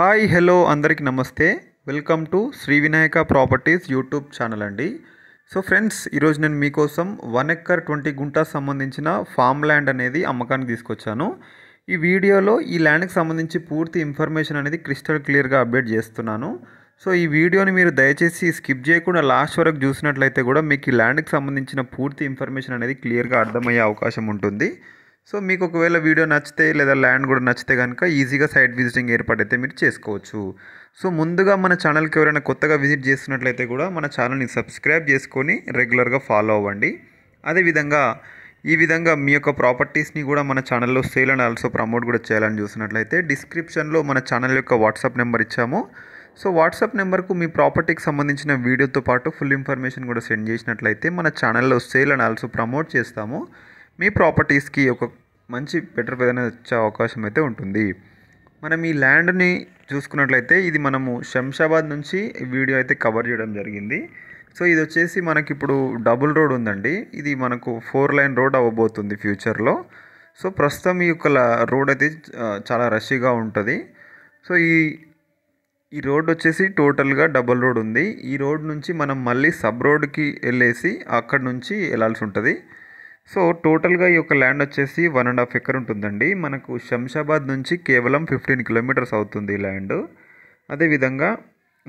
hi hello అందరికీ నమస్తే welcome to Shri Vinayaka Properties YouTube channel అండి సో ఫ్రెండ్స్ ఈరోజు నేను మీకోసం వన్ ఎక్కర్ ట్వంటీ గుంటా సంబంధించిన ఫామ్ ల్యాండ్ అనేది అమ్మకానికి తీసుకొచ్చాను ఈ వీడియోలో ఈ ల్యాండ్కి సంబంధించి పూర్తి ఇన్ఫర్మేషన్ అనేది క్రిస్టల్ క్లియర్గా అప్డేట్ చేస్తున్నాను సో ఈ వీడియోని మీరు దయచేసి స్కిప్ చేయకుండా లాస్ట్ వరకు చూసినట్లయితే కూడా మీకు ఈ ల్యాండ్కి సంబంధించిన పూర్తి ఇన్ఫర్మేషన్ అనేది క్లియర్గా అర్థమయ్యే అవకాశం ఉంటుంది సో మీకు ఒకవేళ వీడియో నచ్చితే లేదా ల్యాండ్ కూడా నచ్చితే కనుక ఈజీగా సైట్ విజిటింగ్ ఏర్పాటైతే మీరు చేసుకోవచ్చు సో ముందుగా మన ఛానల్కి ఎవరైనా కొత్తగా విజిట్ చేస్తున్నట్లయితే కూడా మన ఛానల్ని సబ్స్క్రైబ్ చేసుకొని రెగ్యులర్గా ఫాలో అవ్వండి అదేవిధంగా ఈ విధంగా మీ యొక్క ప్రాపర్టీస్ని కూడా మన ఛానల్లో సేల్ అండ్ ఆల్సో ప్రమోట్ కూడా చేయాలని చూసినట్లయితే డిస్క్రిప్షన్లో మన ఛానల్ యొక్క వాట్సాప్ నెంబర్ ఇచ్చాము సో వాట్సాప్ నెంబర్కు మీ ప్రాపర్టీకి సంబంధించిన వీడియోతో పాటు ఫుల్ ఇన్ఫర్మేషన్ కూడా సెండ్ చేసినట్లయితే మన ఛానల్లో సేల్ అండ్ ఆల్సో ప్రమోట్ చేస్తాము మీ ప్రాపర్టీస్కి ఒక మంచి బెటర్ ఏదైనా వచ్చే అవకాశం అయితే ఉంటుంది మనం ఈ ల్యాండ్ని చూసుకున్నట్లయితే ఇది మనము శంషాబాద్ నుంచి వీడియో అయితే కవర్ చేయడం జరిగింది సో ఇది వచ్చేసి మనకి ఇప్పుడు డబుల్ రోడ్ ఉందండి ఇది మనకు ఫోర్ లైన్ రోడ్ అవ్వబోతుంది ఫ్యూచర్లో సో ప్రస్తుతం ఈ యొక్క రోడ్ అయితే చాలా రష్గా ఉంటుంది సో ఈ ఈ రోడ్ వచ్చేసి టోటల్గా డబుల్ రోడ్ ఉంది ఈ రోడ్ నుంచి మనం మళ్ళీ సబ్ రోడ్కి వెళ్ళేసి అక్కడ నుంచి వెళ్ళాల్సి ఉంటుంది సో టోటల్గా ఈ యొక్క ల్యాండ్ వచ్చేసి వన్ అండ్ హాఫ్ ఎకర్ ఉంటుందండి మనకు శంషాబాద్ నుంచి కేవలం ఫిఫ్టీన్ కిలోమీటర్స్ అవుతుంది ఈ ల్యాండ్ అదేవిధంగా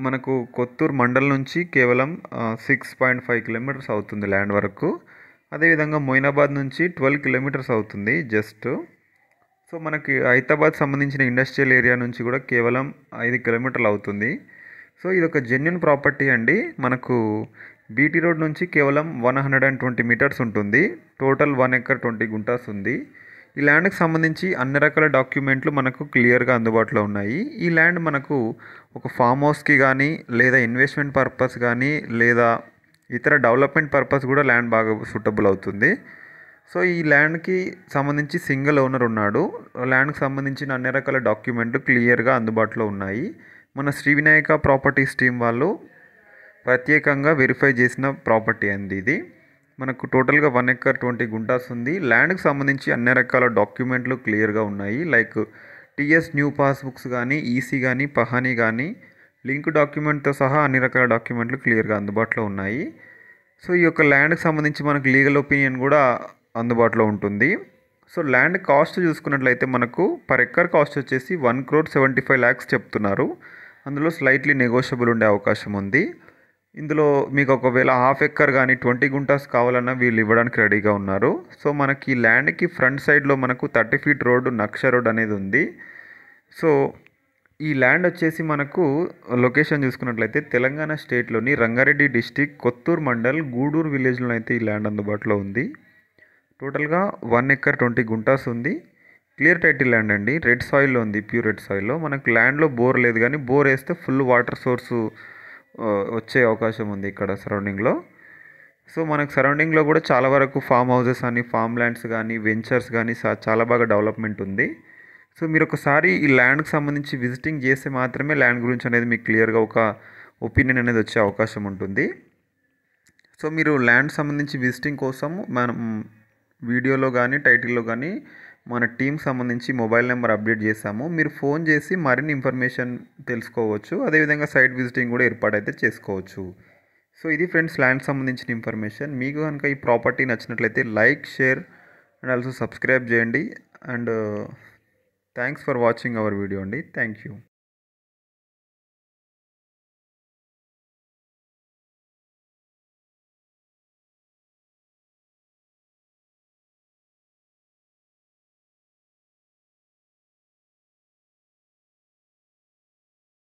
మనకు కొత్తూరు మండల్ నుంచి కేవలం సిక్స్ పాయింట్ ఫైవ్ కిలోమీటర్స్ అవుతుంది ల్యాండ్ వరకు అదేవిధంగా మొయినాబాద్ నుంచి ట్వెల్వ్ కిలోమీటర్స్ అవుతుంది జస్ట్ సో మనకి హైదరాబాద్ సంబంధించిన ఇండస్ట్రియల్ ఏరియా నుంచి కూడా కేవలం ఐదు కిలోమీటర్లు అవుతుంది సో ఇది ఒక జెన్యున్ ప్రాపర్టీ అండి మనకు బీటీ రోడ్ నుంచి కేవలం one hundred and twenty metres ఉంటుంది total one acre twenty guntas ఉంది ఈ ల్యాండ్కి సంబంధించి అన్ని రకాల డాక్యుమెంట్లు మనకు క్లియర్గా అందుబాటులో ఉన్నాయి ఈ ల్యాండ్ మనకు ఒక ఫామ్ హౌస్కి కానీ లేదా ఇన్వెస్ట్మెంట్ పర్పస్ కానీ లేదా ఇతర డెవలప్మెంట్ పర్పస్ కూడా ల్యాండ్ బాగా సూటబుల్ అవుతుంది సో ఈ ల్యాండ్కి సంబంధించి సింగిల్ ఓనర్ ఉన్నాడు ల్యాండ్కి సంబంధించిన అన్ని రకాల డాక్యుమెంట్లు క్లియర్గా అందుబాటులో ఉన్నాయి మన శ్రీ వినాయక ప్రాపర్టీస్ టీం వాళ్ళు ప్రత్యేకంగా వెరిఫై చేసిన ప్రాపర్టీ అండి ఇది మనకు టోటల్గా వన్ ఎక్కర్ ట్వంటీ గుంటాస్ ఉంది ల్యాండ్కి సంబంధించి అన్ని రకాల డాక్యుమెంట్లు క్లియర్గా ఉన్నాయి లైక్ టీఎస్ న్యూ పాస్బుక్స్ కానీ ఈసీ కానీ పహానీ కానీ లింక్ డాక్యుమెంట్తో సహా అన్ని రకాల డాక్యుమెంట్లు క్లియర్గా అందుబాటులో ఉన్నాయి సో ఈ యొక్క ల్యాండ్కి సంబంధించి మనకు లీగల్ ఒపీనియన్ కూడా అందుబాటులో ఉంటుంది సో ల్యాండ్ కాస్ట్ చూసుకున్నట్లయితే మనకు పర్ ఎక్కర్ కాస్ట్ వచ్చేసి one crore seventy five lakhs చెప్తున్నారు అందులో స్లైట్లీ నెగోషియబుల్ ఉండే అవకాశం ఉంది ఇందులో మీకు ఒకవేళ హాఫ్ ఎక్కర్ కానీ ట్వంటీ గుంటాస్ కావాలన్నా వీళ్ళు ఇవ్వడానికి రెడీగా ఉన్నారు సో మనకి ఈ ల్యాండ్కి ఫ్రంట్ సైడ్లో మనకు థర్టీ ఫీట్ రోడ్డు నక్ష రోడ్ అనేది ఉంది సో ఈ ల్యాండ్ వచ్చేసి మనకు లొకేషన్ చూసుకున్నట్లయితే తెలంగాణ స్టేట్లోని రంగారెడ్డి డిస్టిక్ కొత్తూరు మండల్ గూడూరు విలేజ్లో అయితే ఈ ల్యాండ్ అందుబాటులో ఉంది టోటల్గా వన్ ఎక్కర్ ట్వంటీ గుంటాస్ ఉంది క్లియర్ టైటిల్ ల్యాండ్ అండి రెడ్ సాయిల్లో ఉంది ప్యూర్ రెడ్ సాయిల్లో మనకు ల్యాండ్లో బోర్ లేదు కానీ బోర్ వేస్తే ఫుల్ వాటర్ సోర్సు వచ్చే అవకాశం ఉంది ఇక్కడ సరౌండింగ్లో సో మనకు సరౌండింగ్లో కూడా చాలా వరకు ఫామ్ హౌసెస్ కానీ ఫామ్ ల్యాండ్స్ కానీ వెంచర్స్ కానీ చాలా బాగా డెవలప్మెంట్ ఉంది సో మీరు ఒకసారి ఈ ల్యాండ్కి సంబంధించి విజిటింగ్ చేస్తే మాత్రమే ల్యాండ్ గురించి అనేది మీకు క్లియర్గా ఒక ఒపీనియన్ అనేది వచ్చే అవకాశం ఉంటుంది సో మీరు ల్యాండ్ సంబంధించి విజిటింగ్ కోసం మనం వీడియోలో కానీ టైటిల్లో కానీ మన టీం సంబంధించి మొబైల్ నెంబర్ అప్డేట్ చేసాము మీరు ఫోన్ చేసి మరిన్ని ఇన్ఫర్మేషన్ తెలుసుకోవచ్చు అదేవిధంగా సైట్ విజిటింగ్ కూడా ఏర్పాటైతే చేసుకోవచ్చు సో ఇది ఫ్రెండ్స్ ల్యాండ్ సంబంధించిన ఇన్ఫర్మేషన్ మీకు కనుక ఈ ప్రాపర్టీ నచ్చినట్లయితే like share and also subscribe చేయండి and thanks for watching our video అండి థ్యాంక్ యూ